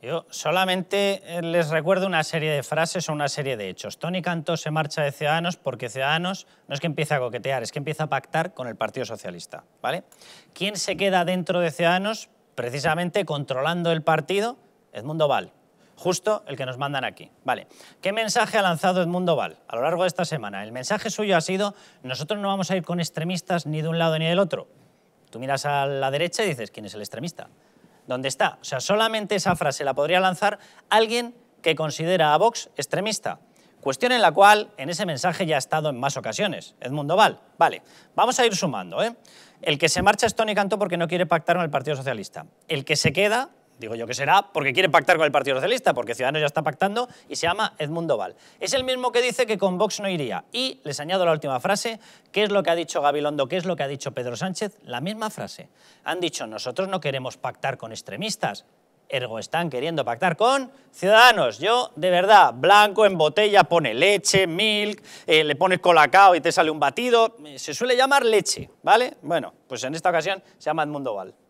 Yo solamente eh, les recuerdo una serie de frases o una serie de hechos. Tony Cantó se marcha de Ciudadanos porque Ciudadanos no es que empiece a coquetear, es que empieza a pactar con el Partido Socialista. ¿vale? ¿Quién se queda dentro de Ciudadanos precisamente controlando el partido? Edmundo Val, justo el que nos mandan aquí. Vale. ¿Qué mensaje ha lanzado Edmundo Val a lo largo de esta semana? El mensaje suyo ha sido, nosotros no vamos a ir con extremistas ni de un lado ni del otro. Tú miras a la derecha y dices, ¿quién es el extremista? donde está. O sea, solamente esa frase la podría lanzar alguien que considera a Vox extremista. Cuestión en la cual en ese mensaje ya ha estado en más ocasiones. Edmundo Val. Vale, vamos a ir sumando. ¿eh? El que se marcha es Tony Cantó porque no quiere pactar con el Partido Socialista. El que se queda Digo yo que será porque quiere pactar con el Partido Socialista, porque Ciudadanos ya está pactando y se llama Edmundo Val. Es el mismo que dice que con Vox no iría. Y les añado la última frase, ¿qué es lo que ha dicho Gabilondo? ¿Qué es lo que ha dicho Pedro Sánchez? La misma frase. Han dicho, nosotros no queremos pactar con extremistas, ergo están queriendo pactar con Ciudadanos. Yo, de verdad, blanco en botella pone leche, milk, eh, le pones colacao y te sale un batido. Se suele llamar leche, ¿vale? Bueno, pues en esta ocasión se llama Edmundo Val.